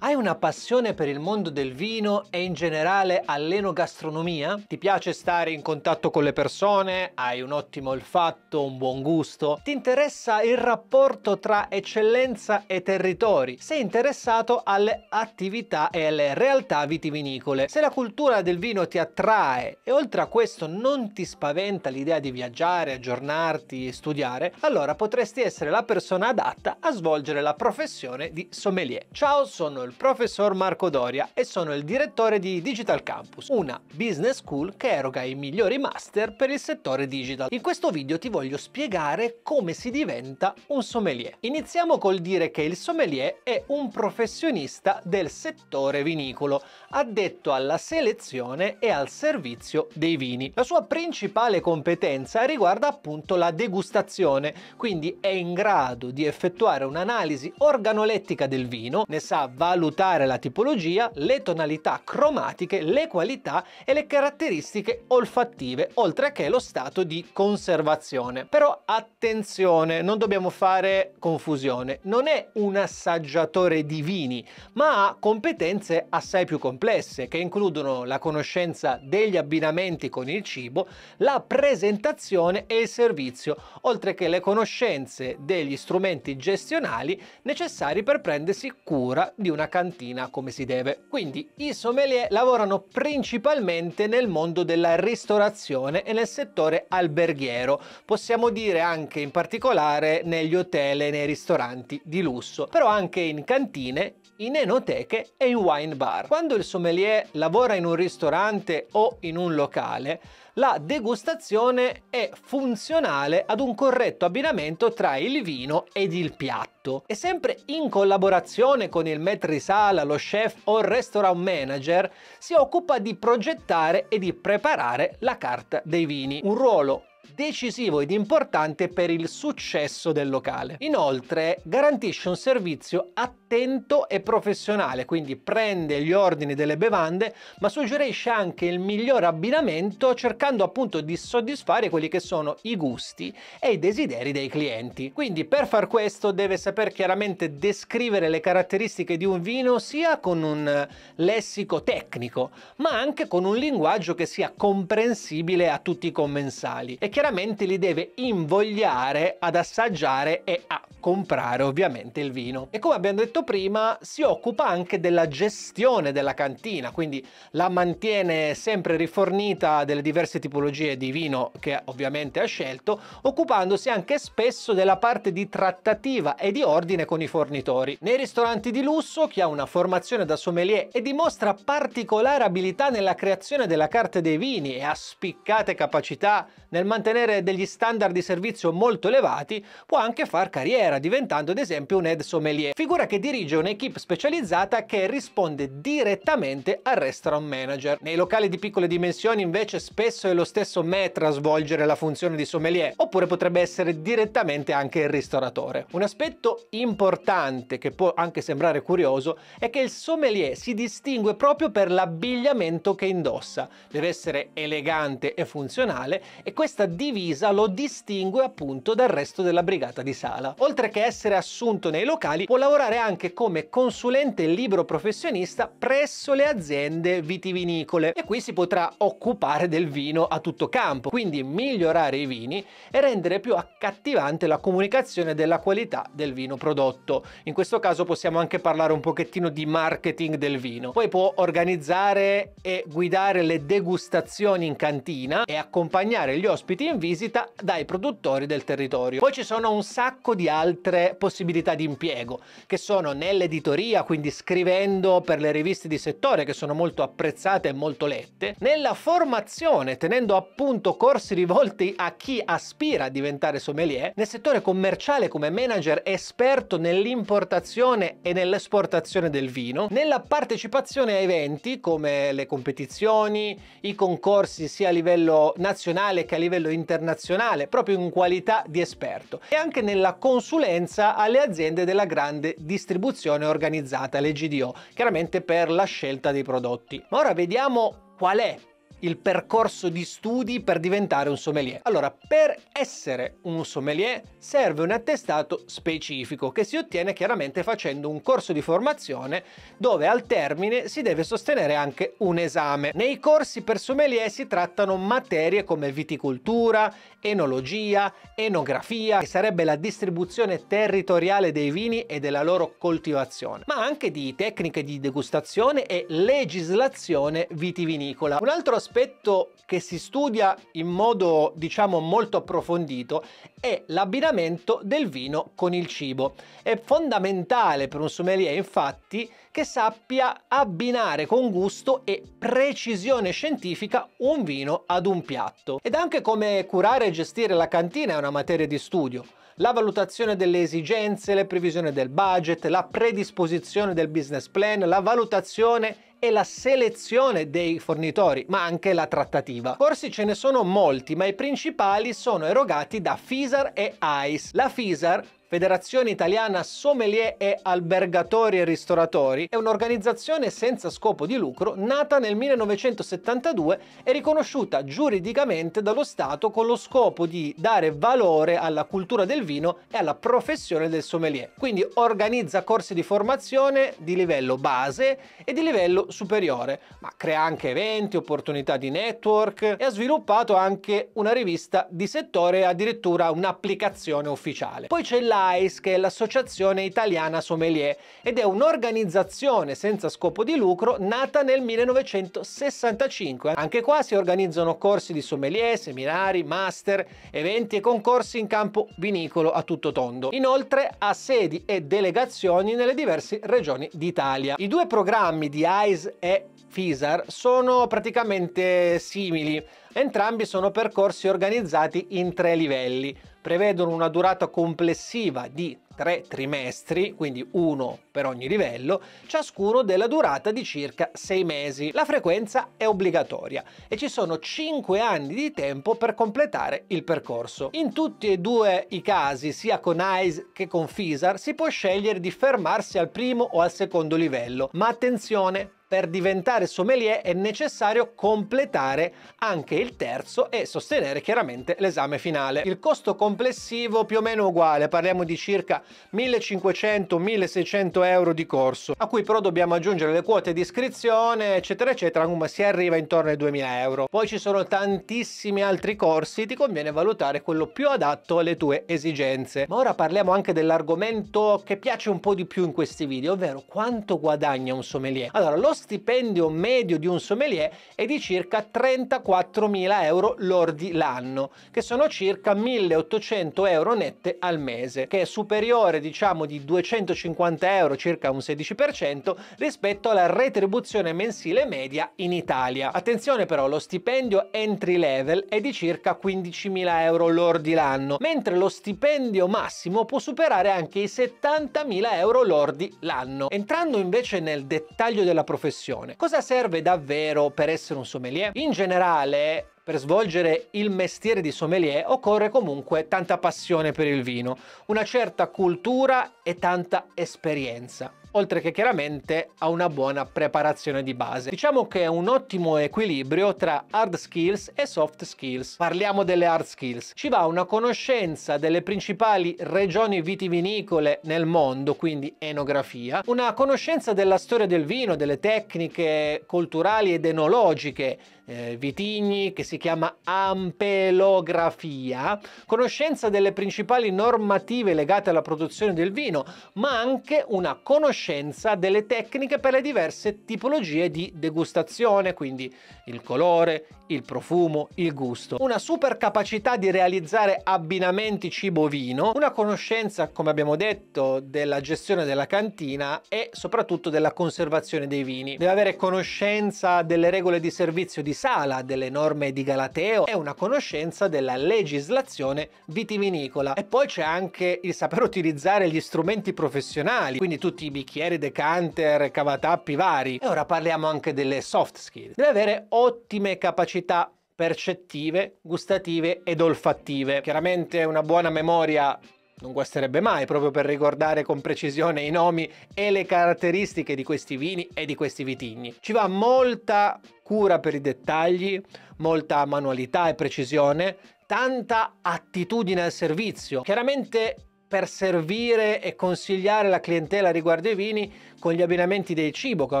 Hai una passione per il mondo del vino e in generale all'enogastronomia? Ti piace stare in contatto con le persone? Hai un ottimo olfatto, un buon gusto? Ti interessa il rapporto tra eccellenza e territori? Sei interessato alle attività e alle realtà vitivinicole? Se la cultura del vino ti attrae e oltre a questo non ti spaventa l'idea di viaggiare, aggiornarti e studiare, allora potresti essere la persona adatta a svolgere la professione di sommelier. Ciao, sono il professor Marco Doria e sono il direttore di Digital Campus, una business school che eroga i migliori master per il settore digital. In questo video ti voglio spiegare come si diventa un sommelier. Iniziamo col dire che il sommelier è un professionista del settore vinicolo, addetto alla selezione e al servizio dei vini. La sua principale competenza riguarda appunto la degustazione, quindi è in grado di effettuare un'analisi organolettica del vino, ne sa valutare valutare la tipologia, le tonalità cromatiche, le qualità e le caratteristiche olfattive, oltre che lo stato di conservazione. Però attenzione, non dobbiamo fare confusione, non è un assaggiatore di vini, ma ha competenze assai più complesse che includono la conoscenza degli abbinamenti con il cibo, la presentazione e il servizio, oltre che le conoscenze degli strumenti gestionali necessari per prendersi cura di una cantina come si deve. Quindi i sommelier lavorano principalmente nel mondo della ristorazione e nel settore alberghiero, possiamo dire anche in particolare negli hotel e nei ristoranti di lusso, però anche in cantine, in enoteche e in wine bar. Quando il sommelier lavora in un ristorante o in un locale, la degustazione è funzionale ad un corretto abbinamento tra il vino ed il piatto e sempre in collaborazione con il maître-sala, lo chef o il restaurant manager si occupa di progettare e di preparare la carta dei vini, un ruolo decisivo ed importante per il successo del locale. Inoltre garantisce un servizio attento e professionale, quindi prende gli ordini delle bevande, ma suggerisce anche il miglior abbinamento cercando appunto di soddisfare quelli che sono i gusti e i desideri dei clienti. Quindi per far questo deve saper chiaramente descrivere le caratteristiche di un vino sia con un lessico tecnico, ma anche con un linguaggio che sia comprensibile a tutti i commensali. E chiaramente chiaramente li deve invogliare ad assaggiare e a comprare ovviamente il vino. E come abbiamo detto prima, si occupa anche della gestione della cantina, quindi la mantiene sempre rifornita delle diverse tipologie di vino che ovviamente ha scelto, occupandosi anche spesso della parte di trattativa e di ordine con i fornitori. Nei ristoranti di lusso, chi ha una formazione da sommelier e dimostra particolare abilità nella creazione della carta dei vini e ha spiccate capacità nel mantenere mantenere degli standard di servizio molto elevati, può anche far carriera, diventando ad esempio un head sommelier, figura che dirige un'equipe specializzata che risponde direttamente al restaurant manager. Nei locali di piccole dimensioni invece spesso è lo stesso maître a svolgere la funzione di sommelier, oppure potrebbe essere direttamente anche il ristoratore. Un aspetto importante che può anche sembrare curioso è che il sommelier si distingue proprio per l'abbigliamento che indossa. Deve essere elegante e funzionale e questa differenza divisa lo distingue appunto dal resto della brigata di sala. Oltre che essere assunto nei locali, può lavorare anche come consulente libero professionista presso le aziende vitivinicole e qui si potrà occupare del vino a tutto campo, quindi migliorare i vini e rendere più accattivante la comunicazione della qualità del vino prodotto. In questo caso possiamo anche parlare un pochettino di marketing del vino. Poi può organizzare e guidare le degustazioni in cantina e accompagnare gli ospiti in visita dai produttori del territorio. Poi ci sono un sacco di altre possibilità di impiego che sono nell'editoria, quindi scrivendo per le riviste di settore che sono molto apprezzate e molto lette, nella formazione tenendo appunto corsi rivolti a chi aspira a diventare sommelier, nel settore commerciale come manager esperto nell'importazione e nell'esportazione del vino, nella partecipazione a eventi come le competizioni, i concorsi sia a livello nazionale che a livello internazionale internazionale, proprio in qualità di esperto, e anche nella consulenza alle aziende della grande distribuzione organizzata, le GDO, chiaramente per la scelta dei prodotti. Ma ora vediamo qual è il percorso di studi per diventare un sommelier. Allora, per essere un sommelier serve un attestato specifico che si ottiene chiaramente facendo un corso di formazione dove al termine si deve sostenere anche un esame. Nei corsi per sommelier si trattano materie come viticoltura, enologia, enografia, che sarebbe la distribuzione territoriale dei vini e della loro coltivazione, ma anche di tecniche di degustazione e legislazione vitivinicola. Un altro aspetto aspetto che si studia in modo diciamo molto approfondito è l'abbinamento del vino con il cibo. È fondamentale per un sommelier infatti che sappia abbinare con gusto e precisione scientifica un vino ad un piatto. Ed anche come curare e gestire la cantina è una materia di studio la valutazione delle esigenze, le previsioni del budget, la predisposizione del business plan, la valutazione e la selezione dei fornitori, ma anche la trattativa. Corsi ce ne sono molti, ma i principali sono erogati da FISAR e ICE. La FISAR Federazione Italiana Sommelier e Albergatori e Ristoratori è un'organizzazione senza scopo di lucro nata nel 1972 e riconosciuta giuridicamente dallo Stato con lo scopo di dare valore alla cultura del vino e alla professione del sommelier. Quindi organizza corsi di formazione di livello base e di livello superiore, ma crea anche eventi, opportunità di network e ha sviluppato anche una rivista di settore e addirittura un'applicazione ufficiale. Poi c'è la l'AIS, che è l'Associazione Italiana Sommelier, ed è un'organizzazione senza scopo di lucro nata nel 1965. Anche qua si organizzano corsi di sommelier, seminari, master, eventi e concorsi in campo vinicolo a tutto tondo. Inoltre ha sedi e delegazioni nelle diverse regioni d'Italia. I due programmi di ICE e FISAR sono praticamente simili Entrambi sono percorsi organizzati in tre livelli, prevedono una durata complessiva di tre trimestri, quindi uno per ogni livello, ciascuno della durata di circa sei mesi. La frequenza è obbligatoria e ci sono cinque anni di tempo per completare il percorso. In tutti e due i casi, sia con ICE che con FISAR, si può scegliere di fermarsi al primo o al secondo livello, ma attenzione per diventare sommelier è necessario completare anche il terzo e sostenere chiaramente l'esame finale. Il costo complessivo più o meno uguale, parliamo di circa 1500-1600 euro di corso, a cui però dobbiamo aggiungere le quote di iscrizione, eccetera, eccetera, ma si arriva intorno ai 2000 euro. Poi ci sono tantissimi altri corsi, ti conviene valutare quello più adatto alle tue esigenze. Ma ora parliamo anche dell'argomento che piace un po' di più in questi video, ovvero quanto guadagna un sommelier. Allora, lo stipendio medio di un sommelier è di circa 34.000 euro lordi l'anno, che sono circa 1.800 euro nette al mese, che è superiore inferiore diciamo di 250 euro, circa un 16%, rispetto alla retribuzione mensile media in Italia. Attenzione però, lo stipendio entry level è di circa 15.000 euro lordi l'anno, mentre lo stipendio massimo può superare anche i 70.000 euro lordi l'anno. Entrando invece nel dettaglio della professione, cosa serve davvero per essere un sommelier? In generale, per svolgere il mestiere di sommelier occorre comunque tanta passione per il vino, una certa cultura e tanta esperienza oltre che chiaramente a una buona preparazione di base. Diciamo che è un ottimo equilibrio tra hard skills e soft skills. Parliamo delle hard skills. Ci va una conoscenza delle principali regioni vitivinicole nel mondo, quindi enografia, una conoscenza della storia del vino, delle tecniche culturali ed enologiche, eh, vitigni, che si chiama ampelografia, conoscenza delle principali normative legate alla produzione del vino, ma anche una conoscenza conoscenza delle tecniche per le diverse tipologie di degustazione, quindi il colore, il profumo, il gusto. Una super capacità di realizzare abbinamenti cibo-vino, una conoscenza, come abbiamo detto, della gestione della cantina e soprattutto della conservazione dei vini. Deve avere conoscenza delle regole di servizio di sala, delle norme di Galateo e una conoscenza della legislazione vitivinicola. E poi c'è anche il saper utilizzare gli strumenti professionali, quindi tutti i bicchieri bicchieri, decanter, cavatappi vari. E ora parliamo anche delle soft skill. Deve avere ottime capacità percettive, gustative ed olfattive. Chiaramente una buona memoria non guasterebbe mai proprio per ricordare con precisione i nomi e le caratteristiche di questi vini e di questi vitigni. Ci va molta cura per i dettagli, molta manualità e precisione, tanta attitudine al servizio. Chiaramente per servire e consigliare la clientela riguardo ai vini con gli abbinamenti del cibo, come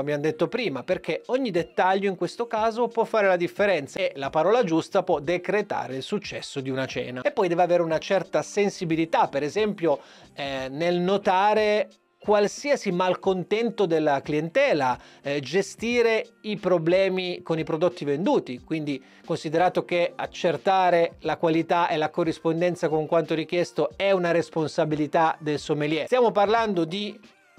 abbiamo detto prima, perché ogni dettaglio in questo caso può fare la differenza e la parola giusta può decretare il successo di una cena. E poi deve avere una certa sensibilità, per esempio eh, nel notare qualsiasi malcontento della clientela, eh, gestire i problemi con i prodotti venduti, quindi considerato che accertare la qualità e la corrispondenza con quanto richiesto è una responsabilità del sommelier. Stiamo parlando di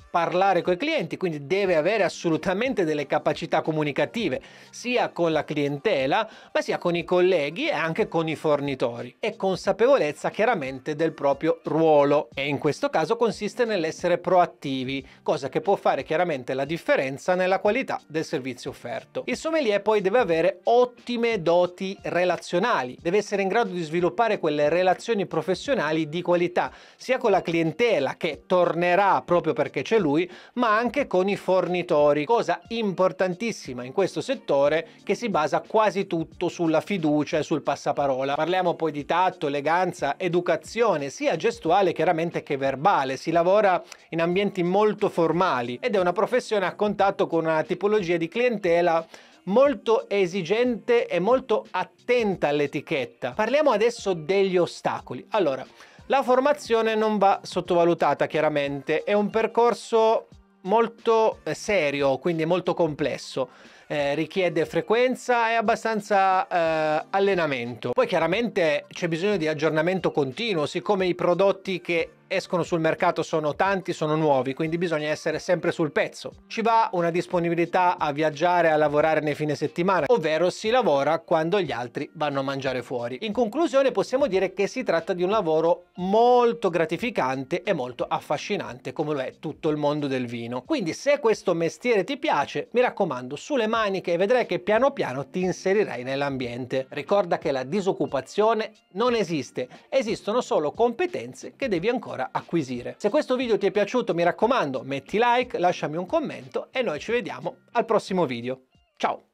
parlare con i clienti, quindi deve avere assolutamente delle capacità comunicative sia con la clientela, ma sia con i colleghi e anche con i fornitori e consapevolezza chiaramente del proprio ruolo e in questo caso consiste nell'essere proattivi, cosa che può fare chiaramente la differenza nella qualità del servizio offerto. Il sommelier poi deve avere ottime doti relazionali, deve essere in grado di sviluppare quelle relazioni professionali di qualità, sia con la clientela che tornerà proprio perché c'è lui, ma anche con i fornitori, cosa importantissima in questo settore che si basa quasi tutto sulla fiducia e sul passaparola. Parliamo poi di tatto, eleganza, educazione, sia gestuale chiaramente che verbale. Si lavora in ambienti molto formali ed è una professione a contatto con una tipologia di clientela molto esigente e molto attenta all'etichetta. Parliamo adesso degli ostacoli. Allora, la formazione non va sottovalutata chiaramente, è un percorso molto eh, serio, quindi molto complesso. Eh, richiede frequenza e abbastanza eh, allenamento. Poi chiaramente c'è bisogno di aggiornamento continuo, siccome i prodotti che escono sul mercato sono tanti, sono nuovi, quindi bisogna essere sempre sul pezzo. Ci va una disponibilità a viaggiare, a lavorare nei fine settimana, ovvero si lavora quando gli altri vanno a mangiare fuori. In conclusione possiamo dire che si tratta di un lavoro molto gratificante e molto affascinante, come lo è tutto il mondo del vino. Quindi se questo mestiere ti piace, mi raccomando, sulle maniche e vedrai che piano piano ti inserirai nell'ambiente. Ricorda che la disoccupazione non esiste, esistono solo competenze che devi ancora ancora acquisire. Se questo video ti è piaciuto mi raccomando metti like, lasciami un commento e noi ci vediamo al prossimo video. Ciao!